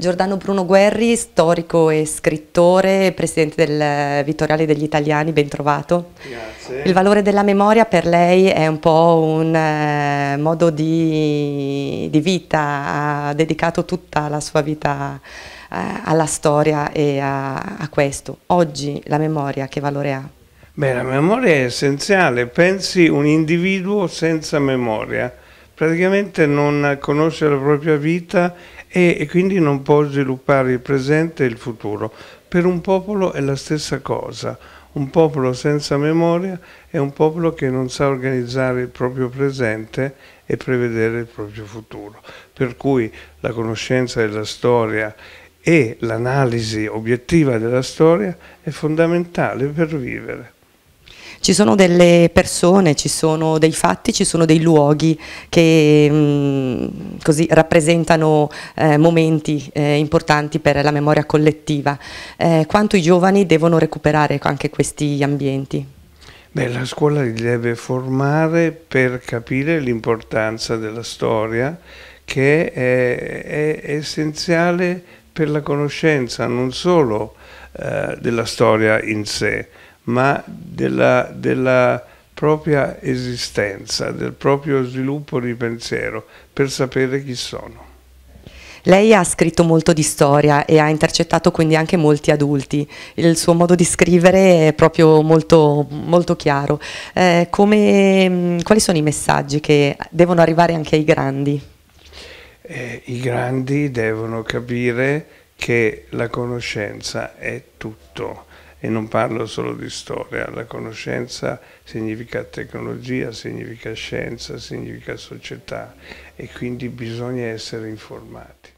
Giordano Bruno Guerri, storico e scrittore, presidente del Vittoriale degli Italiani, ben trovato. Grazie. Il valore della memoria per lei è un po' un eh, modo di, di, vita, ha dedicato tutta la sua vita eh, alla storia e a, a questo. Oggi la memoria che valore ha? Beh, la memoria è essenziale, pensi un individuo senza memoria praticamente non conosce la propria vita e, e quindi non può sviluppare il presente e il futuro. Per un popolo è la stessa cosa, un popolo senza memoria è un popolo che non sa organizzare il proprio presente e prevedere il proprio futuro. Per cui la conoscenza della storia e l'analisi obiettiva della storia è fondamentale per vivere. Ci sono delle persone, ci sono dei fatti, ci sono dei luoghi che mh, mm, così rappresentano eh, momenti eh, importanti per la memoria collettiva. Eh, quanto i giovani devono recuperare anche questi ambienti? Beh, la scuola li deve formare per capire l'importanza della storia che è, è, essenziale per la conoscenza non solo eh, della storia in sé, ma della, della propria esistenza, del proprio sviluppo di pensiero, per sapere chi sono. Lei ha scritto molto di storia e ha intercettato quindi anche molti adulti, il suo modo di scrivere è proprio molto, molto chiaro. Eh, come, mm, quali sono i messaggi che devono arrivare anche ai grandi? Eh, I grandi devono capire che la conoscenza è tutto e non parlo solo di storia, la conoscenza significa tecnologia, significa scienza, significa società e quindi bisogna essere informati.